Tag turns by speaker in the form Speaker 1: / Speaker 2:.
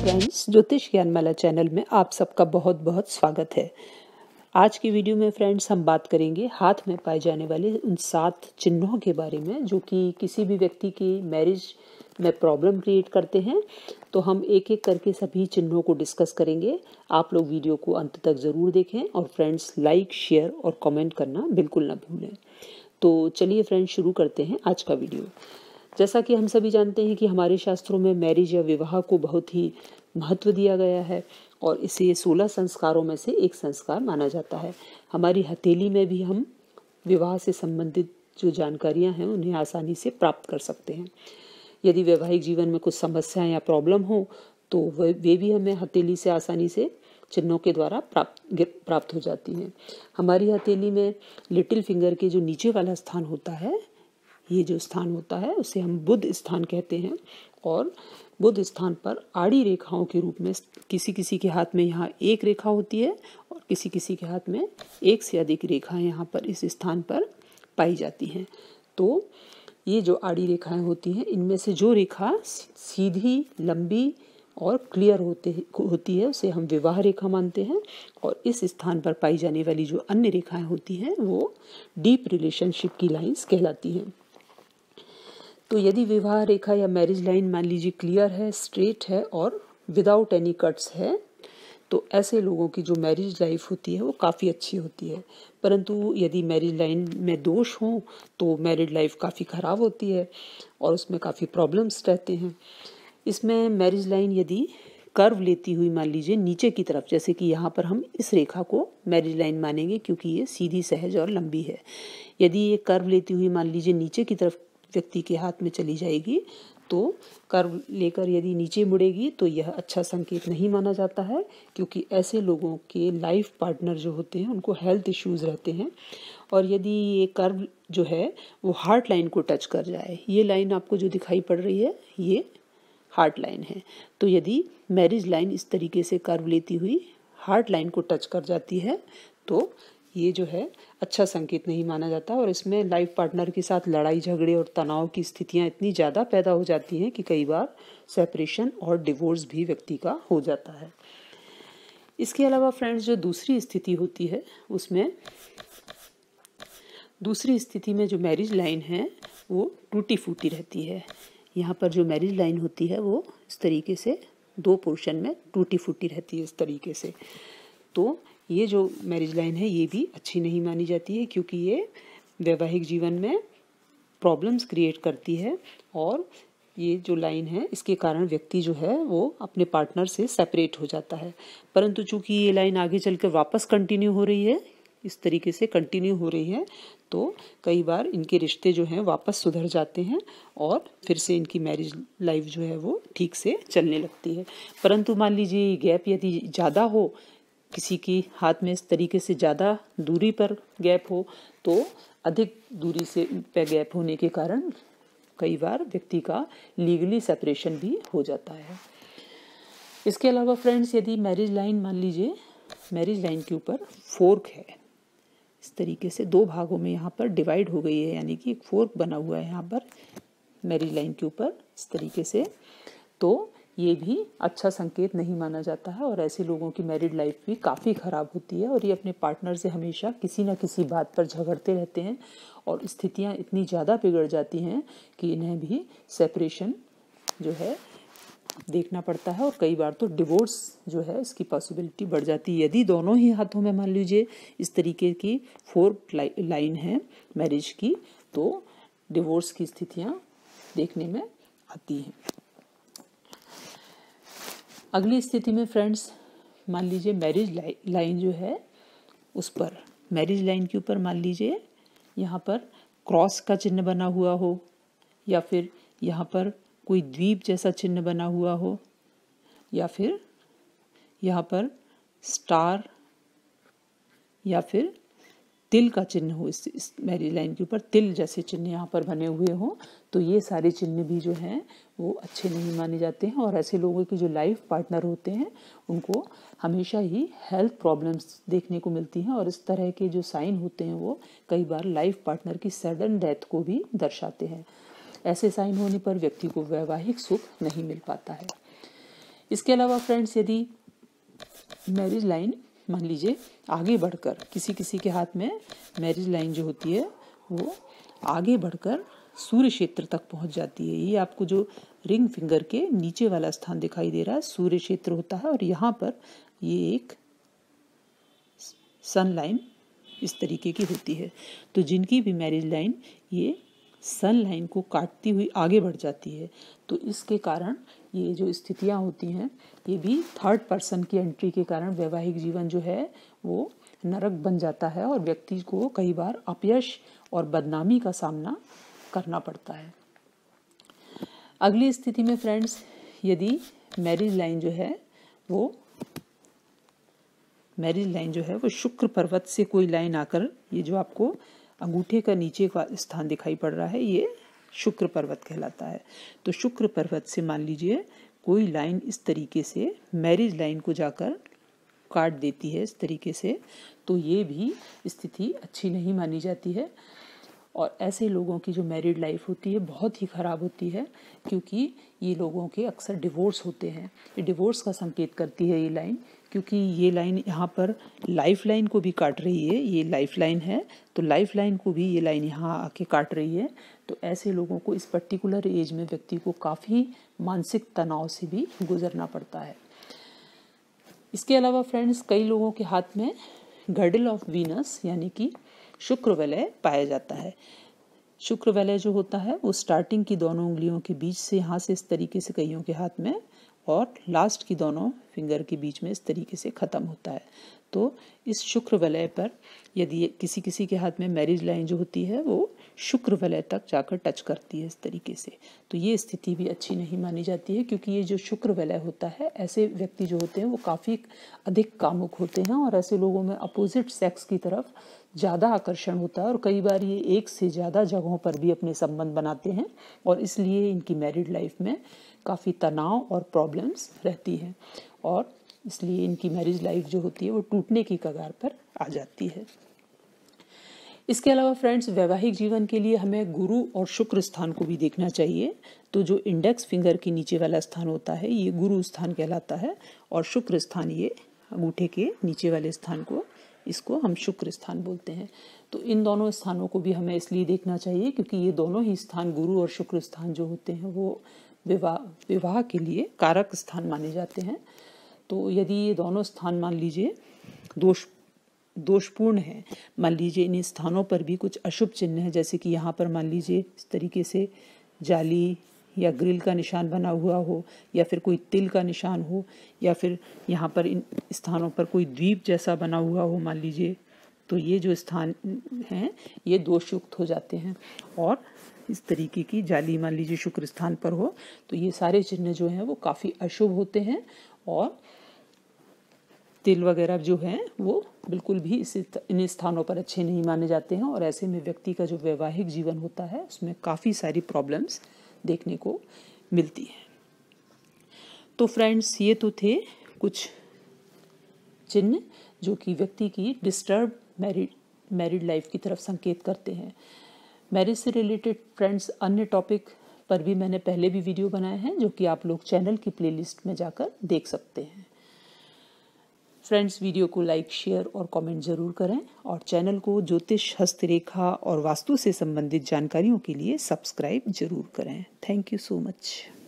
Speaker 1: friends ज्योतिष ज्ञानमाला channel में आप सबका बहुत बहुत स्वागत है आज की वीडियो में फ्रेंड्स हम बात करेंगे हाथ में पाए जाने वाले उन सात चिन्हों के बारे में जो कि किसी भी व्यक्ति की मैरिज में प्रॉब्लम क्रिएट करते हैं तो हम एक एक करके सभी चिन्हों को डिस्कस करेंगे आप लोग वीडियो को अंत तक ज़रूर देखें और फ्रेंड्स लाइक शेयर और कॉमेंट करना बिल्कुल ना भूलें तो चलिए फ्रेंड्स शुरू करते हैं आज का वीडियो जैसा कि हम सभी जानते हैं कि हमारे शास्त्रों में मैरिज या विवाह को बहुत ही महत्व दिया गया है और इसे ये सोलह संस्कारों में से एक संस्कार माना जाता है हमारी हथेली में भी हम विवाह से संबंधित जो जानकारियां हैं उन्हें आसानी से प्राप्त कर सकते हैं यदि वैवाहिक जीवन में कुछ समस्याएं या प्रॉब्लम हो तो वे भी हमें हथेली से आसानी से चिन्हों के द्वारा प्राप्त प्राप्त हो जाती हैं हमारी हथेली में लिटिल फिंगर के जो नीचे वाला स्थान होता है ये जो स्थान होता है उसे हम बुद्ध स्थान कहते हैं और बुद्ध स्थान पर आड़ी रेखाओं के रूप में किसी किसी के हाथ में यहाँ एक रेखा होती है और किसी किसी के हाथ में एक से अधिक रेखाएं यहाँ पर इस स्थान पर पाई जाती हैं तो ये जो आड़ी रेखाएं होती हैं इनमें से जो रेखा सीधी लंबी और क्लियर होते होती है उसे हम विवाह रेखा मानते हैं और इस स्थान पर पाई जाने वाली जो अन्य रेखाएं होती हैं वो डीप रिलेशनशिप की लाइंस कहलाती हैं तो यदि विवाह रेखा या मैरिज लाइन मान लीजिए क्लियर है स्ट्रेट है और विदाउट एनी कट्स है तो ऐसे लोगों की जो मैरिज लाइफ होती है वो काफ़ी अच्छी होती है परंतु यदि मैरिज लाइन में दोष हो तो मैरिड लाइफ काफ़ी ख़राब होती है और उसमें काफ़ी प्रॉब्लम्स रहते हैं इसमें मैरिज लाइन यदि कर्व लेती हुई मान लीजिए नीचे की तरफ जैसे कि यहाँ पर हम इस रेखा को मैरिज लाइन मानेंगे क्योंकि ये सीधी सहज और लंबी है यदि ये कर्व लेती हुई मान लीजिए नीचे की तरफ व्यक्ति के हाथ में चली जाएगी तो कर्व लेकर यदि नीचे मुड़ेगी तो यह अच्छा संकेत नहीं माना जाता है क्योंकि ऐसे लोगों के लाइफ पार्टनर जो होते हैं उनको हेल्थ इश्यूज रहते हैं और यदि ये कर्व जो है वो हार्ट लाइन को टच कर जाए ये लाइन आपको जो दिखाई पड़ रही है ये हार्ट लाइन है तो यदि मैरिज लाइन इस तरीके से कर्व लेती हुई हार्ट लाइन को टच कर जाती है तो ये जो है अच्छा संकेत नहीं माना जाता और इसमें लाइफ पार्टनर के साथ लड़ाई झगड़े और तनाव की स्थितियाँ इतनी ज़्यादा पैदा हो जाती हैं कि कई बार सेपरेशन और डिवोर्स भी व्यक्ति का हो जाता है इसके अलावा फ्रेंड्स जो दूसरी स्थिति होती है उसमें दूसरी स्थिति में जो मैरिज लाइन है वो टूटी फूटी रहती है यहाँ पर जो मैरिज लाइन होती है वो इस तरीके से दो पोर्शन में टूटी फूटी रहती है इस तरीके से तो ये जो मैरिज लाइन है ये भी अच्छी नहीं मानी जाती है क्योंकि ये वैवाहिक जीवन में प्रॉब्लम्स क्रिएट करती है और ये जो लाइन है इसके कारण व्यक्ति जो है वो अपने पार्टनर से सेपरेट हो जाता है परंतु चूंकि ये लाइन आगे चल कर वापस कंटिन्यू हो रही है इस तरीके से कंटिन्यू हो रही है तो कई बार इनके रिश्ते जो हैं वापस सुधर जाते हैं और फिर से इनकी मैरिज लाइफ जो है वो ठीक से चलने लगती है परंतु मान लीजिए गैप यदि ज़्यादा हो किसी की हाथ में इस तरीके से ज़्यादा दूरी पर गैप हो तो अधिक दूरी से पे गैप होने के कारण कई बार व्यक्ति का लीगली सेपरेशन भी हो जाता है इसके अलावा फ्रेंड्स यदि मैरिज लाइन मान लीजिए मैरिज लाइन के ऊपर फोर्क है इस तरीके से दो भागों में यहाँ पर डिवाइड हो गई है यानी कि एक फोर्क बना हुआ है यहाँ पर मैरिज लाइन के ऊपर इस तरीके से तो ये भी अच्छा संकेत नहीं माना जाता है और ऐसे लोगों की मैरिड लाइफ भी काफ़ी ख़राब होती है और ये अपने पार्टनर से हमेशा किसी न किसी बात पर झगड़ते रहते हैं और स्थितियाँ इतनी ज़्यादा बिगड़ जाती हैं कि इन्हें भी सेपरेशन जो है देखना पड़ता है और कई बार तो डिवोर्स जो है इसकी पॉसिबिलिटी बढ़ जाती है यदि दोनों ही हाथों में मान लीजिए इस तरीके की फोर लाइन है मैरिज की तो डिवोर्स की स्थितियाँ देखने में आती हैं अगली स्थिति में फ्रेंड्स मान लीजिए मैरिज लाइन जो है उस पर मैरिज लाइन के ऊपर मान लीजिए यहाँ पर क्रॉस का चिन्ह बना हुआ हो या फिर यहाँ पर कोई द्वीप जैसा चिन्ह बना हुआ हो या फिर यहाँ पर स्टार या फिर तिल का चिन्ह हो इस, इस मैरी लाइन के ऊपर तिल जैसे चिन्ह यहाँ पर बने हुए हों तो ये सारे चिन्ह भी जो हैं वो अच्छे नहीं माने जाते हैं और ऐसे लोगों की जो लाइफ पार्टनर होते हैं उनको हमेशा ही हेल्थ प्रॉब्लम्स देखने को मिलती हैं और इस तरह के जो साइन होते हैं वो कई बार लाइफ पार्टनर की सडन डेथ को भी दर्शाते हैं ऐसे साइन होने पर व्यक्ति को वैवाहिक सुख नहीं मिल पाता है इसके अलावा फ्रेंड्स यदि मैरिज लाइन मान लीजिए आगे बढ़कर किसी किसी के हाथ में मैरिज लाइन जो होती है वो आगे बढ़कर सूर्य क्षेत्र तक पहुंच जाती है ये आपको जो रिंग फिंगर के नीचे वाला स्थान दिखाई दे रहा है सूर्य क्षेत्र होता है और यहाँ पर ये एक सन लाइन इस तरीके की होती है तो जिनकी भी मैरिज लाइन ये सन लाइन को काटती हुई आगे बढ़ जाती है तो इसके कारण ये जो स्थितियाँ होती हैं ये भी थर्ड पर्सन की एंट्री के कारण वैवाहिक जीवन जो है वो नरक बन जाता है और व्यक्ति को कई बार अपयश और बदनामी का सामना करना पड़ता है अगली स्थिति में फ्रेंड्स यदि मैरिज लाइन जो है वो मैरिज लाइन जो है वो शुक्र पर्वत से कोई लाइन आकर ये जो आपको अंगूठे का नीचे का स्थान दिखाई पड़ रहा है ये शुक्र पर्वत कहलाता है तो शुक्र पर्वत से मान लीजिए कोई लाइन इस तरीके से मैरिज लाइन को जाकर काट देती है इस तरीके से तो ये भी स्थिति अच्छी नहीं मानी जाती है और ऐसे लोगों की जो मैरिड लाइफ होती है बहुत ही ख़राब होती है क्योंकि ये लोगों के अक्सर डिवोर्स होते हैं ये डिवोर्स का संकेत करती है ये लाइन क्योंकि ये लाइन यहाँ पर लाइफ लाइन को भी काट रही है ये लाइफ लाइन है तो लाइफ लाइन को भी ये लाइन यहाँ आके काट रही है तो ऐसे लोगों को इस पर्टिकुलर एज में व्यक्ति को काफ़ी मानसिक तनाव से भी गुजरना पड़ता है इसके अलावा फ्रेंड्स कई लोगों के हाथ में गर्डल ऑफ वीनस यानी कि शुक्र वलय पाया जाता है शुक्र वलय जो होता है वो स्टार्टिंग की दोनों उंगलियों के बीच से यहाँ से इस तरीके से कईयों के हाथ में और लास्ट की दोनों फिंगर के बीच में इस तरीके से ख़त्म होता है तो इस शुक्र वलय पर यदि किसी किसी के हाथ में मैरिज लाइन जो होती है वो शुक्र वलय तक जाकर टच करती है इस तरीके से तो ये स्थिति भी अच्छी नहीं मानी जाती है क्योंकि ये जो शुक्र वलय होता है ऐसे व्यक्ति जो होते हैं वो काफ़ी अधिक कामुक होते हैं और ऐसे लोगों में अपोजिट सेक्स की तरफ ज़्यादा आकर्षण होता है और कई बार ये एक से ज़्यादा जगहों पर भी अपने संबंध बनाते हैं और इसलिए इनकी मैरिड लाइफ में काफ़ी तनाव और प्रॉब्लम्स रहती हैं और इसलिए इनकी मैरिज लाइफ जो होती है वो टूटने की कगार पर आ जाती है इसके अलावा फ्रेंड्स वैवाहिक जीवन के लिए हमें गुरु और शुक्र स्थान को भी देखना चाहिए तो जो इंडेक्स फिंगर के नीचे वाला स्थान होता है ये गुरु स्थान कहलाता है और शुक्र स्थान ये अंगूठे के नीचे वाले स्थान को इसको हम शुक्र स्थान बोलते हैं तो इन दोनों स्थानों को भी हमें इसलिए देखना चाहिए क्योंकि ये दोनों ही स्थान गुरु और शुक्र स्थान जो होते हैं वो विवाह विवाह के लिए कारक स्थान माने जाते हैं तो यदि ये दोनों स्थान मान लीजिए दोष दोषपूर्ण है मान लीजिए इन स्थानों पर भी कुछ अशुभ चिन्ह है जैसे कि यहाँ पर मान लीजिए इस तरीके से जाली या ग्रिल का निशान बना हुआ हो या फिर कोई तिल का निशान हो या फिर यहाँ पर इन स्थानों पर कोई द्वीप जैसा बना हुआ हो मान लीजिए तो ये जो स्थान हैं ये दोषयुक्त हो जाते हैं और इस तरीके की जाली मान लीजिए शुक्र स्थान पर हो तो ये सारे चिन्ह जो हैं वो काफ़ी अशुभ होते हैं और तिल वगैरह जो हैं वो बिल्कुल भी इस इन स्थानों पर अच्छे नहीं माने जाते हैं और ऐसे में व्यक्ति का जो वैवाहिक जीवन होता है उसमें काफ़ी सारी प्रॉब्लम्स देखने को मिलती है तो फ्रेंड्स ये तो थे कुछ चिन्ह जो कि व्यक्ति की डिस्टर्ब मैरिड मैरिड लाइफ की तरफ संकेत करते हैं मैरिज से रिलेटेड फ्रेंड्स अन्य टॉपिक पर भी मैंने पहले भी वीडियो बनाए हैं जो कि आप लोग चैनल की प्लेलिस्ट में जाकर देख सकते हैं फ्रेंड्स वीडियो को लाइक शेयर और कमेंट ज़रूर करें और चैनल को ज्योतिष हस्तरेखा और वास्तु से संबंधित जानकारियों के लिए सब्सक्राइब जरूर करें थैंक यू सो मच